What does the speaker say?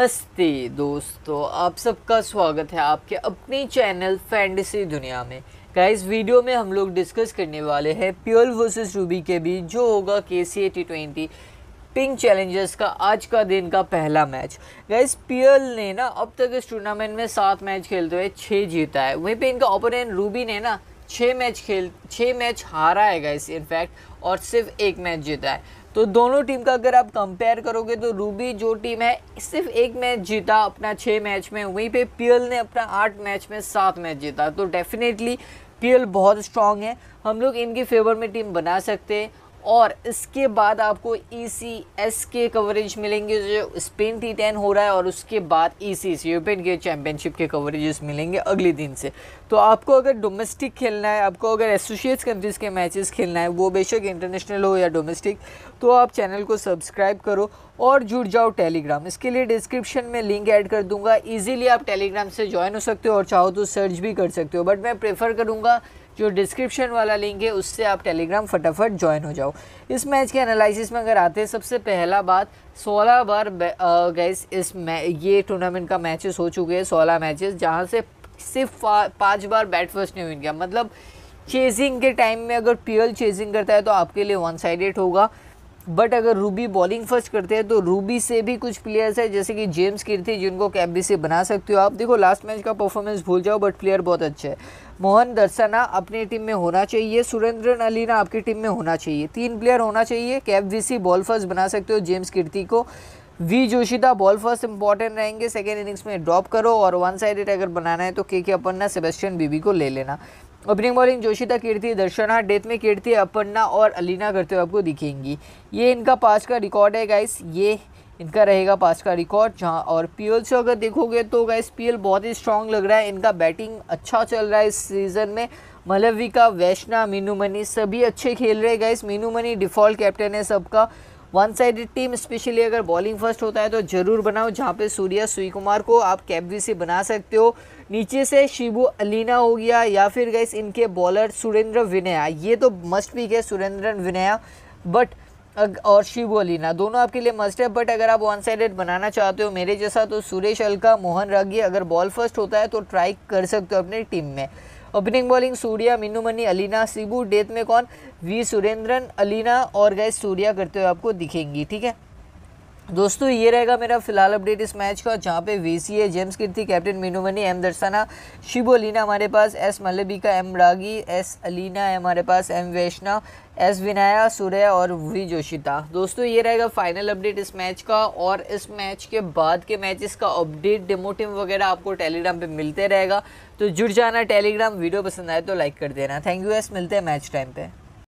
नमस्ते दोस्तों आप सबका स्वागत है आपके अपने चैनल फैंडसी दुनिया में क्या इस वीडियो में हम लोग डिस्कस करने वाले हैं प्योर वर्सेस रूबी के बीच जो होगा K C A T twenty pink challengers का आज का दिन का पहला मैच गाइस पियल ने ना अब तक इस टूर्नामेंट में सात मैच खेलते हुए छः जीता है वहीं पे इनका ओपोनेंट रूबी ने ना छः मैच खेल छः मैच हारा है गाइस इनफैक्ट और सिर्फ एक मैच जीता है तो दोनों टीम का अगर आप कंपेयर करोगे तो रूबी जो टीम है सिर्फ एक मैच जीता अपना छः मैच में वहीं पे पीएल ने अपना आठ मैच में सात मैच जीता तो डेफिनेटली पीएल बहुत स्ट्रांग है हम लोग इनके फेवर में टीम बना सकते हैं और इसके बाद आपको ई सी एस के कवरेज मिलेंगे जो स्पेन टी टेन हो रहा है और उसके बाद ई सी एस यूरोपियन के चैम्पियनशिप के कवरेजेस मिलेंगे अगले दिन से तो आपको अगर डोमेस्टिक खेलना है आपको अगर एसोसिएट्स कंट्रीज़ के मैचेस खेलना है वो बेशक इंटरनेशनल हो या डोमेस्टिक तो आप चैनल को सब्सक्राइब करो और जुड़ जाओ टेलीग्राम इसके लिए डिस्क्रिप्शन में लिंक ऐड कर दूंगा इजीली आप टेलीग्राम से ज्वाइन हो सकते हो और चाहो तो सर्च भी कर सकते हो बट मैं प्रेफर करूंगा जो डिस्क्रिप्शन वाला लिंक है उससे आप टेलीग्राम फटाफट ज्वाइन हो जाओ इस मैच के एनालिसिस में अगर आते हैं सबसे पहला बात 16 बार गैस इस ये टूर्नामेंट का मैचेस हो चुके हैं सोलह मैचेस जहाँ से सिर्फ पाँच बार बैट फर्स्ट ने विन किया मतलब चेजिंग के टाइम में अगर पीएल चेजिंग करता है तो आपके लिए वन साइडेड होगा बट अगर रूबी बॉलिंग फर्स्ट करते हैं तो रूबी से भी कुछ प्लेयर्स है जैसे कि जेम्स कीर्ति जिनको कैबी से बना सकते हो आप देखो लास्ट मैच का परफॉर्मेंस भूल जाओ बट प्लेयर बहुत अच्छा है मोहन दर्शना अपनी टीम में होना चाहिए सुरेंद्रन अलीना आपकी टीम में होना चाहिए तीन प्लेयर होना चाहिए कैब वी बॉल फर्स्ट बना सकते हो जेम्स कीर्ति को V Joshitha ball first important रहेंगे सेकेंड इनिंग्स में ड्रॉप करो और वन साइडेड अगर बनाना है तो के के अपन सेबेस्टियन बीबी को ले लेना opening bowling Joshitha Keerthi Darshana death में कीर्ति अपन्ना और अलीना करते हुए आपको दिखेंगी ये इनका पास का रिकॉर्ड है गाइस ये इनका रहेगा पास का रिकॉर्ड जहाँ और पीएल से अगर देखोगे तो गाइस पीएल बहुत ही स्ट्रांग लग रहा है इनका बैटिंग अच्छा चल रहा है इस सीज़न में मलविका वैष्णा मीनू मनी सभी अच्छे खेल रहे guys Minnu Mani default captain है सबका वन साइडेड टीम स्पेशली अगर बॉलिंग फर्स्ट होता है तो ज़रूर बनाओ जहाँ पे सूर्या सुई कुमार को आप कैबी से बना सकते हो नीचे से शिबू अलीना हो गया या फिर गैस इनके बॉलर सुरेंद्र विनया ये तो मस्ट पिक है सुरेंद्र विनया बट और शिबू अलीना दोनों आपके लिए मस्ट है बट अगर आप वन साइडेड बनाना चाहते हो मेरे जैसा तो सुरेश अलका मोहन रागी अगर बॉल फर्स्ट होता है तो ट्राई कर सकते हो अपनी टीम में opening bowling Surya Minnu Mani Alina Sibu death में कौन वी सुरेंद्रन अलीना और गैस सूर्या करते हुए आपको दिखेंगी ठीक है दोस्तों ये रहेगा मेरा फिलहाल अपडेट इस मैच का जहाँ पे सी है James Keerthi captain Minnu Mani M Darshana Sibu Alina हमारे पास S Mallabika M Ragi S Alina है हमारे पास एम वैष्णा एस विनाया सूर्य और वी जोशिता दोस्तों ये रहेगा फाइनल अपडेट इस मैच का और इस मैच के बाद के मैचेस का अपडेट डेमो टीम वगैरह आपको टेलीग्राम पे मिलते रहेगा तो जुड़ जाना टेलीग्राम वीडियो पसंद आए तो लाइक कर देना थैंक यू एस मिलते हैं मैच टाइम पर